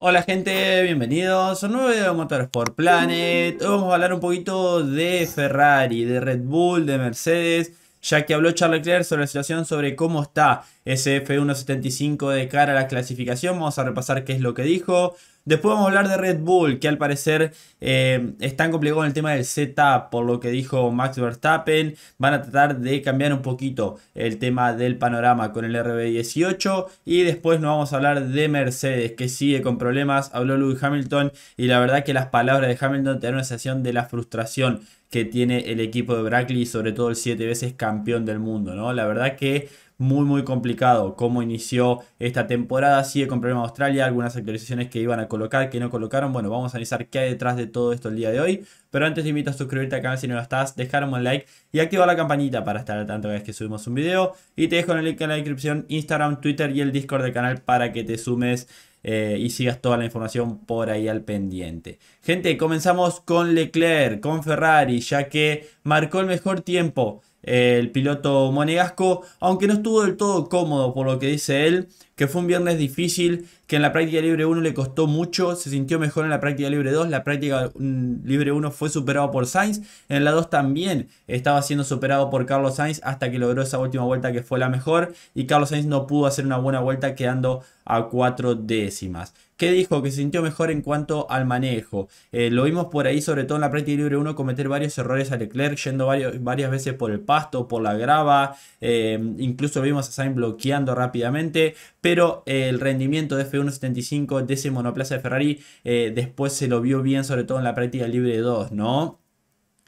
Hola gente, bienvenidos a un nuevo video de Motorsport Planet. Hoy vamos a hablar un poquito de Ferrari, de Red Bull, de Mercedes ya que habló Charles Leclerc sobre la situación sobre cómo está ese F175 de cara a la clasificación. Vamos a repasar qué es lo que dijo. Después vamos a hablar de Red Bull, que al parecer eh, es tan complicado en el tema del setup, por lo que dijo Max Verstappen. Van a tratar de cambiar un poquito el tema del panorama con el RB18. Y después nos vamos a hablar de Mercedes, que sigue con problemas. Habló Louis Hamilton y la verdad que las palabras de Hamilton te dan una sensación de la frustración que tiene el equipo de Brackley sobre todo el siete veces campeón del mundo, ¿no? La verdad que muy muy complicado cómo inició esta temporada, sigue con problemas Australia, algunas actualizaciones que iban a colocar, que no colocaron, bueno, vamos a analizar qué hay detrás de todo esto el día de hoy, pero antes te invito a suscribirte al canal si no lo estás, dejar un like y activar la campanita para estar al tanto cada vez que subimos un video y te dejo el link en la descripción, Instagram, Twitter y el Discord del canal para que te sumes eh, y sigas toda la información por ahí al pendiente. Gente, comenzamos con Leclerc, con Ferrari, ya que marcó el mejor tiempo el piloto monegasco, aunque no estuvo del todo cómodo por lo que dice él, que fue un viernes difícil, que en la práctica libre 1 le costó mucho, se sintió mejor en la práctica libre 2, la práctica mm, libre 1 fue superado por Sainz, en la 2 también estaba siendo superado por Carlos Sainz hasta que logró esa última vuelta que fue la mejor y Carlos Sainz no pudo hacer una buena vuelta quedando a cuatro décimas. ¿Qué dijo que se sintió mejor en cuanto al manejo. Eh, lo vimos por ahí, sobre todo en la práctica libre 1, cometer varios errores a Leclerc, yendo varias veces por el pasto, por la grava, eh, incluso vimos a Sainz bloqueando rápidamente, pero eh, el rendimiento de F175 de ese monoplaza de Ferrari después se lo vio bien, sobre todo en la práctica libre 2, ¿no?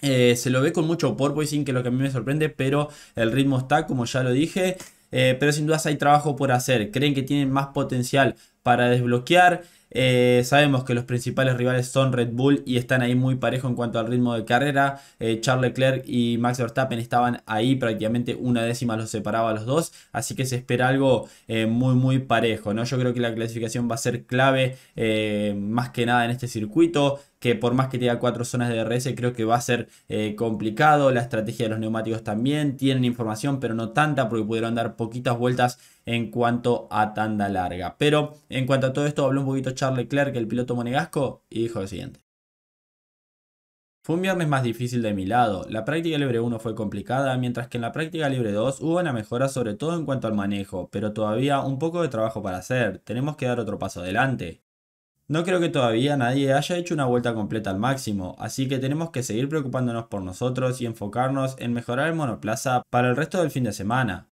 se lo ve con mucho porpoising, que es lo que a mí me sorprende, pero el ritmo está, como ya lo dije. Eh, pero sin dudas hay trabajo por hacer. Creen que tienen más potencial para desbloquear. Eh, sabemos que los principales rivales son Red Bull y están ahí muy parejo en cuanto al ritmo de carrera. Eh, Charles Leclerc y Max Verstappen estaban ahí prácticamente una décima los separaba a los dos. Así que se espera algo eh, muy muy parejo. ¿no? Yo creo que la clasificación va a ser clave más que nada en este circuito que por más que tenga cuatro zonas de DRS, creo que va a ser complicado. La estrategia de los neumáticos también. Tienen información, pero no tanta, porque pudieron dar poquitas vueltas en cuanto a tanda larga. Pero en cuanto a todo esto, habló un poquito Charles Leclerc, el piloto monegasco, y dijo lo siguiente. Fue un viernes más difícil de mi lado. La práctica libre 1 fue complicada, mientras que en la práctica libre 2 hubo una mejora sobre todo en cuanto al manejo, pero todavía un poco de trabajo para hacer. Tenemos que dar otro paso adelante. No creo que todavía nadie haya hecho una vuelta completa al máximo, así que tenemos que seguir preocupándonos por nosotros y enfocarnos en mejorar el monoplaza para el resto del fin de semana.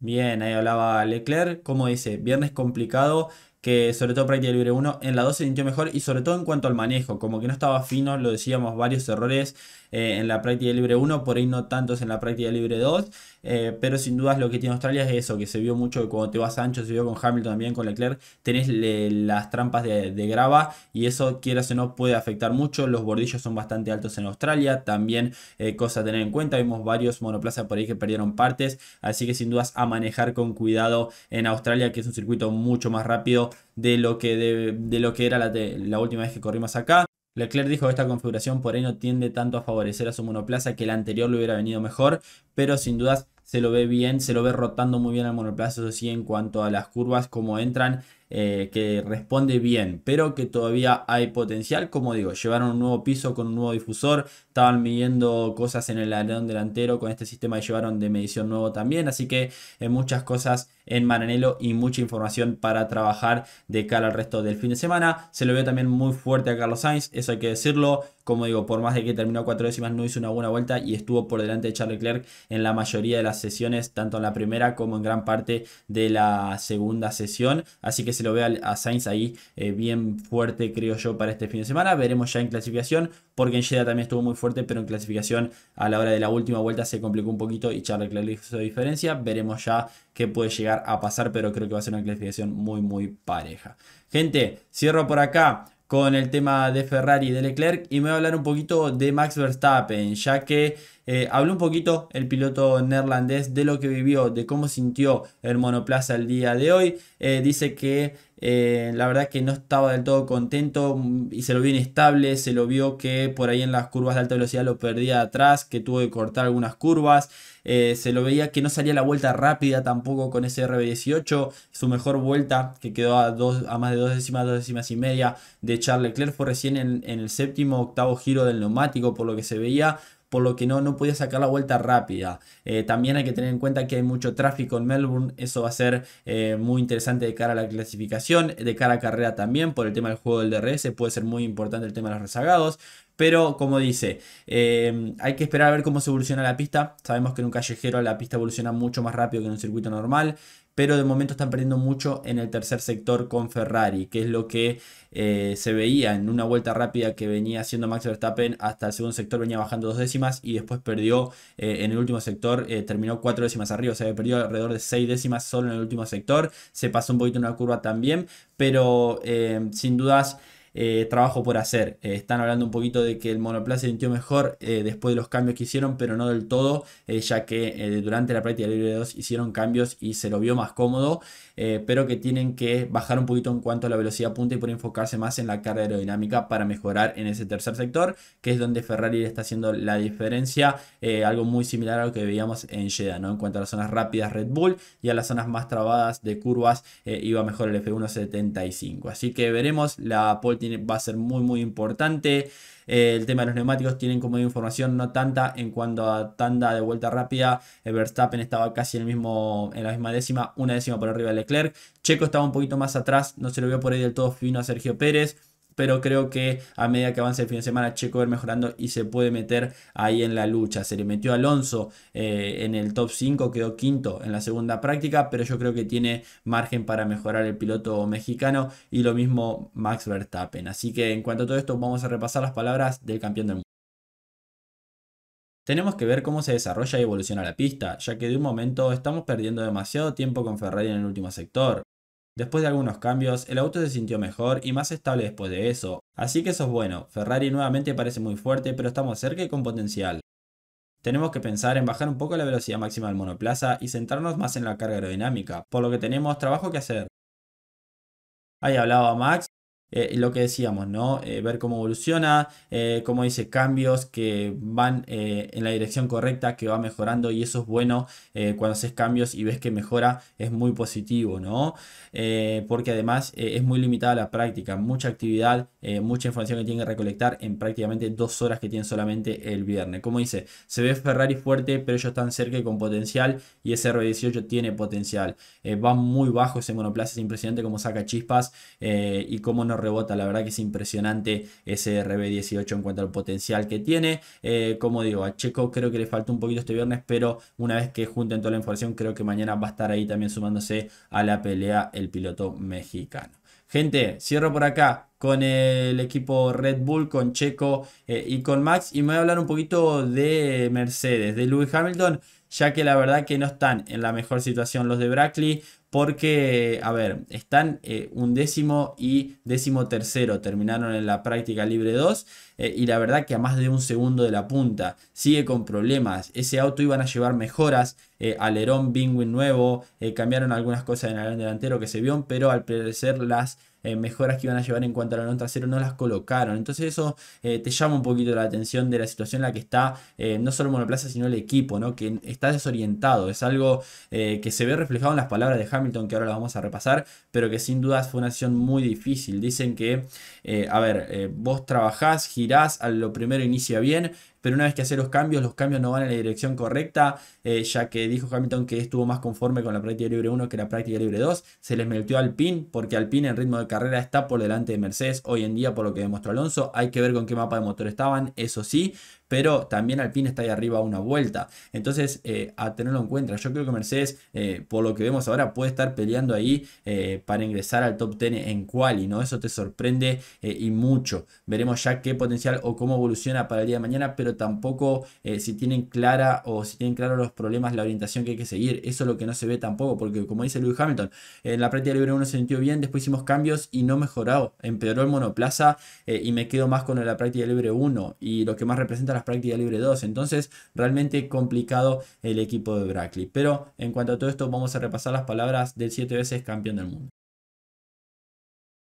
Bien, ahí hablaba Leclerc, como dice, viernes complicado que sobre todo práctica libre 1 en la 2 se sintió mejor y sobre todo en cuanto al manejo, como que no estaba fino, lo decíamos, varios errores eh, en la práctica libre 1, por ahí no tantos en la práctica libre 2, eh, pero sin dudas lo que tiene Australia es eso, que se vio mucho que cuando te vas ancho, se vio con Hamilton también, con Leclerc, tenés las trampas de, grava y eso quieras o no puede afectar mucho, los bordillos son bastante altos en Australia, también eh, cosa a tener en cuenta, vimos varios monoplazas por ahí que perdieron partes, así que sin dudas a manejar con cuidado en Australia, que es un circuito mucho más rápido de lo que, de, lo que era la, la última vez que corrimos acá. Leclerc dijo que esta configuración por ahí no tiende tanto a favorecer a su monoplaza que la anterior le hubiera venido mejor, pero sin dudas se lo ve bien, se lo ve rotando muy bien al monoplaza, eso sí, en cuanto a las curvas, como entran eh, que responde bien, pero que todavía hay potencial. Como digo, llevaron un nuevo piso con un nuevo difusor, estaban midiendo cosas en el alerón delantero con este sistema y llevaron de medición nuevo también. Así que eh, muchas cosas en Mananelo y mucha información para trabajar de cara al resto del fin de semana. Se lo veo también muy fuerte a Carlos Sainz, eso hay que decirlo. Como digo, por más de que terminó cuatro décimas, no hizo una buena vuelta y estuvo por delante de Charles Leclerc en la mayoría de las sesiones, tanto en la primera como en gran parte de la segunda sesión. Así que se lo ve a, Sainz ahí eh, bien fuerte, creo yo, para este fin de semana. Veremos ya en clasificación, porque en Jeddah también estuvo muy fuerte, pero en clasificación a la hora de la última vuelta se complicó un poquito y Charles Leclerc hizo diferencia. Veremos ya qué puede llegar a pasar, pero creo que va a ser una clasificación muy, muy pareja. Gente, cierro por acá con el tema de Ferrari y de Leclerc y me voy a hablar un poquito de Max Verstappen, ya que eh, habló un poquito el piloto neerlandés de lo que vivió, de cómo sintió el monoplaza el día de hoy. Eh, dice que eh, la verdad que no estaba del todo contento mm, y se lo vio inestable, se lo vio que por ahí en las curvas de alta velocidad lo perdía atrás, que tuvo que cortar algunas curvas, eh, se lo veía que no salía la vuelta rápida tampoco con ese RB18, su mejor vuelta que quedó a, a más de dos décimas, dos décimas y media de Charles Leclerc fue recién en, en el séptimo octavo giro del neumático por lo que se veía por lo que no, no podía sacar la vuelta rápida. Eh, también hay que tener en cuenta que hay mucho tráfico en Melbourne, eso va a ser eh, muy interesante de cara a la clasificación, de cara a carrera también, por el tema del juego del DRS, puede ser muy importante el tema de los rezagados. Pero como dice, em, hay que esperar a ver cómo se evoluciona la pista. Sabemos que en un callejero la pista evoluciona mucho más rápido que en un circuito normal. Pero de momento están perdiendo mucho en el tercer sector con Ferrari, que es lo que eh, se veía en una vuelta rápida que venía haciendo Max Verstappen hasta el segundo sector, venía bajando dos décimas y después perdió eh, en el último sector, eh, terminó cuatro décimas arriba, o sea, perdió alrededor de seis décimas solo en el último sector, se pasó un poquito en una curva también, pero em, sin dudas eh, trabajo por hacer. Eh, están hablando un poquito de que el monoplaza se sintió mejor eh, después de los cambios que hicieron, pero no del todo, ya que durante la práctica libre 2 hicieron cambios y se lo vio más cómodo, pero que tienen que bajar un poquito en cuanto a la velocidad punta y por enfocarse más en la carga aerodinámica para mejorar en ese tercer sector, que es donde Ferrari está haciendo la diferencia, algo muy similar a lo que veíamos en Jeda, En cuanto a las zonas rápidas Red Bull y a las zonas más trabadas de curvas, iba mejor el F175. Así que veremos la política va a ser muy muy importante. Eh, el tema de los neumáticos tienen como información no tanta en cuanto a tanda de vuelta rápida. Eh, Verstappen estaba casi el mismo, en la misma décima, una décima por arriba de Leclerc. Checo estaba un poquito más atrás, no se lo vio por ahí del todo fino a Sergio Pérez pero creo que a medida que avance el fin de semana Checo va mejorando y se puede meter ahí en la lucha. Se le metió Alonso eh, en el top 5, quedó quinto en la segunda práctica, pero yo creo que tiene margen para mejorar el piloto mexicano y lo mismo Max Verstappen. Así que en cuanto a todo esto vamos a repasar las palabras del campeón del mundo. Tenemos que ver cómo se desarrolla y evoluciona la pista, ya que de un momento estamos perdiendo demasiado tiempo con Ferrari en el último sector. Después de algunos cambios, el auto se sintió mejor y más estable después de eso, así que eso es bueno, Ferrari nuevamente parece muy fuerte pero estamos cerca y con potencial. Tenemos que pensar en bajar un poco la velocidad máxima del monoplaza y centrarnos más en la carga aerodinámica, por lo que tenemos trabajo que hacer. Ahí hablaba Max, eh, lo que decíamos, ¿no? Eh, ver cómo evoluciona, eh, cómo dice cambios que van en la dirección correcta, que va mejorando y eso es bueno cuando haces cambios y ves que mejora, es muy positivo, ¿no? porque además es muy limitada la práctica, mucha actividad, mucha información que tiene que recolectar en prácticamente dos horas que tienen solamente el viernes. Como dice, se ve Ferrari fuerte, pero ellos están cerca y con potencial y ese R18 tiene potencial. va muy bajo ese monoplaza, es impresionante cómo saca chispas y cómo no rebota. La verdad que es impresionante ese RB18 en cuanto al potencial que tiene. Eh, como digo, a Checo creo que le falta un poquito este viernes, pero una vez que junten toda la información, creo que mañana va a estar ahí también sumándose a la pelea el piloto mexicano. Gente, cierro por acá con el equipo Red Bull, con Checo eh, y con Max. Y me voy a hablar un poquito de Mercedes, de Lewis Hamilton, ya que la verdad que no están en la mejor situación los de Brackley porque, a ver, están eh, un décimo y décimo tercero, terminaron en la práctica libre 2 eh, y la verdad que a más de un segundo de la punta, sigue con problemas, ese auto iban a llevar mejoras, eh, alerón, Bingwin nuevo, cambiaron algunas cosas en el delantero que se vio, pero al parecer las eh, mejoras que iban a llevar en cuanto a la nota no las colocaron. Entonces eso eh, te llama un poquito la atención de la situación en la que está eh, no solo Monoplaza, sino el equipo, ¿no? que está desorientado. Es algo que se ve reflejado en las palabras de Hamilton, que ahora las vamos a repasar, pero que sin dudas fue una acción muy difícil. Dicen que, a ver, vos trabajás, girás, a lo primero inicia bien, pero una vez que hace los cambios, los cambios no van en la dirección correcta, eh, ya que dijo Hamilton que estuvo más conforme con la práctica libre 1 que la práctica libre 2. Se les metió pin porque Alpine en ritmo de carrera está por delante de Mercedes hoy en día, por lo que demostró Alonso. Hay que ver con qué mapa de motor estaban, eso sí, pero también Alpine está ahí arriba una vuelta. Entonces, eh, a tenerlo en cuenta, yo creo que Mercedes, eh, por lo que vemos ahora, puede estar peleando ahí eh, para ingresar al top 10 en quali, ¿no? Eso te sorprende y mucho. Veremos ya qué potencial o cómo evoluciona para el día de mañana, pero tampoco si tienen clara o si tienen claro los problemas, la orientación que hay que seguir. Eso es lo que no se ve tampoco, porque como dice Lewis Hamilton, en la práctica libre 1 se sintió bien, después hicimos cambios y no mejorado. empeoró el monoplaza y me quedo más con la práctica libre 1 y lo que más representa las práctica libre 2. Entonces, realmente complicado el equipo de Brackley. Pero en cuanto a todo esto, vamos a repasar las palabras del 7 veces campeón del mundo.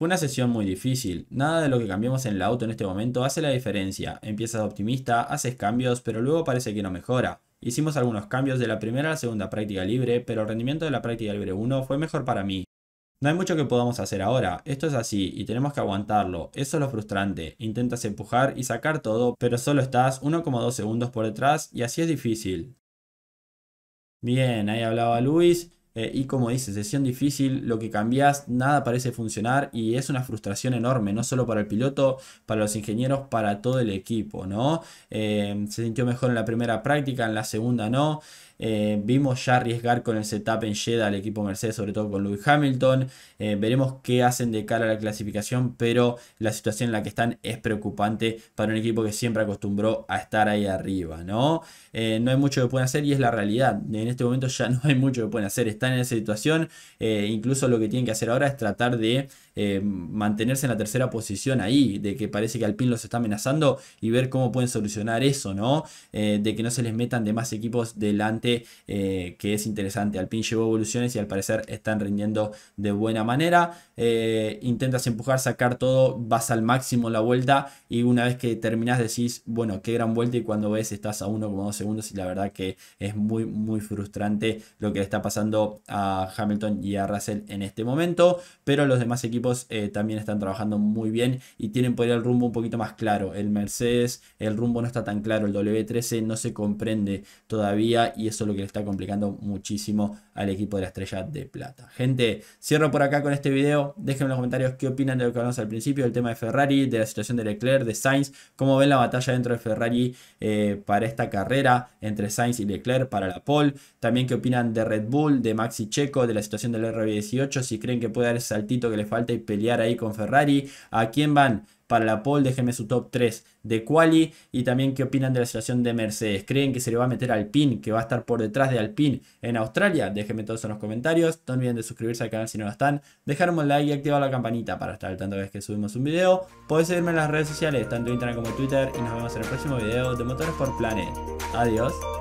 una sesión muy difícil. Nada de lo que cambiamos en la auto en este momento hace la diferencia. Empiezas optimista, haces cambios, pero luego parece que no mejora. Hicimos algunos cambios de la primera a la segunda práctica libre, pero el rendimiento de la práctica libre 1 fue mejor para mí. No hay mucho que podamos hacer ahora, esto es así y tenemos que aguantarlo, eso es lo frustrante, intentas empujar y sacar todo, pero solo estás 1,2 segundos por detrás y así es difícil. Bien, ahí hablaba Luis, eh, y como dice, sesión difícil, lo que cambias, nada parece funcionar y es una frustración enorme, no solo para el piloto, para los ingenieros, para todo el equipo, ¿no? Eh, se sintió mejor en la primera práctica, en la segunda no. Eh, vimos ya arriesgar con el setup en Jeddah al equipo Mercedes, sobre todo con Lewis Hamilton. Eh, veremos qué hacen de cara a la clasificación, pero la situación en la que están es preocupante para un equipo que siempre acostumbró a estar ahí arriba, ¿no? Eh, no hay mucho que pueden hacer y es la realidad. En este momento ya no hay mucho que pueden hacer. Están en esa situación. incluso lo que tienen que hacer ahora es tratar de mantenerse en la tercera posición ahí, de que parece que Alpine los está amenazando y ver cómo pueden solucionar eso, ¿no? de que no se les metan de más equipos delante eh, que es interesante. Alpine llevó evoluciones y al parecer están rindiendo de buena manera. Eh, intentas empujar, sacar todo, vas al máximo la vuelta y una vez que terminas decís, bueno, qué gran vuelta y cuando ves estás a 1,2 segundos y la verdad que es muy, muy frustrante lo que le está pasando a Hamilton y a Russell en este momento, pero los demás equipos eh, también están trabajando muy bien y tienen por el rumbo un poquito más claro. El Mercedes, el rumbo no está tan claro, el W13 no se comprende todavía y eso lo que le está complicando muchísimo al equipo de la Estrella de Plata. Gente, cierro por acá con este video. Déjenme en los comentarios qué opinan de lo que hablamos al principio, del tema de Ferrari, de la situación de Leclerc, de Sainz, cómo ven la batalla dentro de Ferrari eh, para esta carrera entre Sainz y Leclerc para la pole. También qué opinan de Red Bull, de Maxi Checo, de la situación del RB18, si creen que puede dar el saltito que le falta y pelear ahí con Ferrari. ¿A quién van? para la pole. Déjenme su top 3 de quali y también qué opinan de la situación de Mercedes. ¿Creen que se le va a meter Alpine, que va a estar por detrás de Alpine en Australia? Déjenme todos en los comentarios. No olviden de suscribirse al canal si no lo están. Dejar un like y activar la campanita para estar al tanto vez que subimos un video. Pueden seguirme en las redes sociales, tanto Instagram como Twitter. Y nos vemos en el próximo video de Motores por Planet. Adiós.